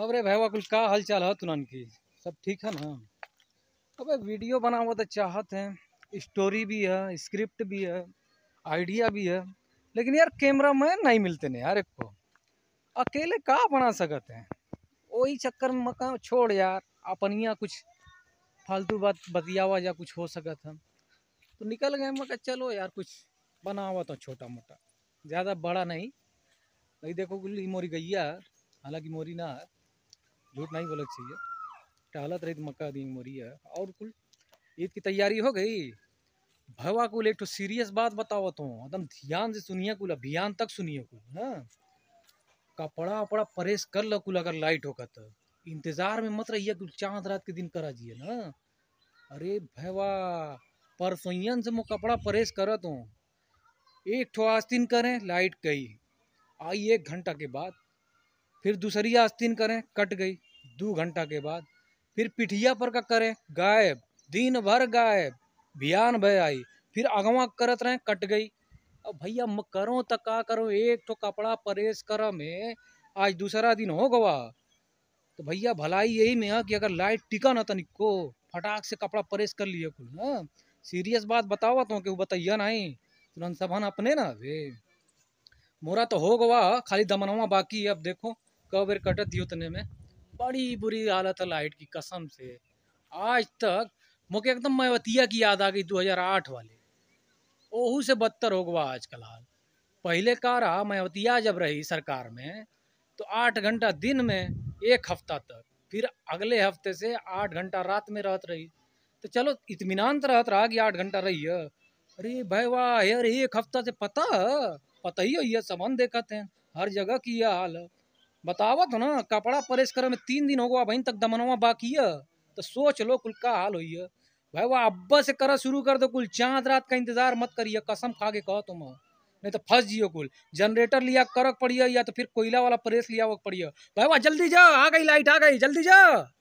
अब रे भाई कुल का हाल चाल है तुनान की सब ठीक है ना अब वीडियो बना हुआ तो चाहत हैं स्टोरी भी है स्क्रिप्ट भी है आइडिया भी है लेकिन यार कैमरा में नहीं मिलते ना यार एक को अकेले का बना सकते हैं वही चक्कर में मकान छोड़ यार अपनिया कुछ फालतू बात बतिया हुआ या कुछ हो सकत है तो निकल गए मैं चलो यार कुछ बना हुआ तो छोटा मोटा ज़्यादा बड़ा नहीं नहीं देखो गुल्ली मोरी गैया हालांकि मोरी ना है झूठ नहीं बोलना चाहिए टहलत रही तो मक्का दिन मोरिया और कुल ईद की तैयारी हो गई भवा कुल एक तो सीरियस बात बताओ तो एकदम ध्यान से सुनिए कुल अभियान तक सुनिए कुल हाँ कपड़ा वपड़ा परेस कर लो कुल अगर लाइट होगा तो इंतजार में मत रहिए कुल चांद रात के दिन करा जिए ना अरे भैया परसोयन से मो कपड़ा परहेज करत तो। हूँ एक ठो आस्तीन करें लाइट कई आई एक घंटा के बाद फिर दूसरी आस्तीन करें कट गई दो घंटा के बाद फिर पिठिया पर का करें गायब दिन भर गायब बयान भय आई फिर अगवा करत रहे कट गई अब भैया मैं करो तो का करो एक तो कपड़ा परेस कर में आज दूसरा दिन हो गवा तो भैया भलाई यही में है कि अगर लाइट टिका ना को फटाक से कपड़ा परेस कर लिए कुल ना सीरियस बात बतावा तो क्यों बताइया नहीं तुरंत सभा अपने ना वे मोरा तो हो गवा खाली दमनवा बाकी है अब देखो कौ बेर कटत दियो तने में बड़ी बुरी हालत है लाइट की कसम से आज तक मुके एकदम मायावतिया की याद आ गई 2008 वाले ओहू से बदतर हो आज आजकल हाल पहले का रहा मायावतिया जब रही सरकार में तो आठ घंटा दिन में एक हफ्ता तक फिर अगले हफ्ते से आठ घंटा रात में रहत रही तो चलो इतमान तो रहत रहा कि आठ घंटा रही है अरे भाई वाह यार एक हफ्ता से पता पता ही यह संबंध देखते हैं हर जगह की यह हाल है बतावत तो ना कपड़ा परेश करे में तीन दिन होगा बहन तक दमनवा बाकी है तो सोच लो कुल का हाल हो भाई वो अब्बा से करा शुरू कर दो कुल चांद रात का इंतजार मत करिए कसम खा के कहो तुम नहीं तो फंस जियो कुल जनरेटर लिया करक पड़िए या तो फिर कोयला वाला प्रेस लिया वक पड़िए भाई वाह जल्दी जाओ आ गई लाइट आ गई जल्दी जाओ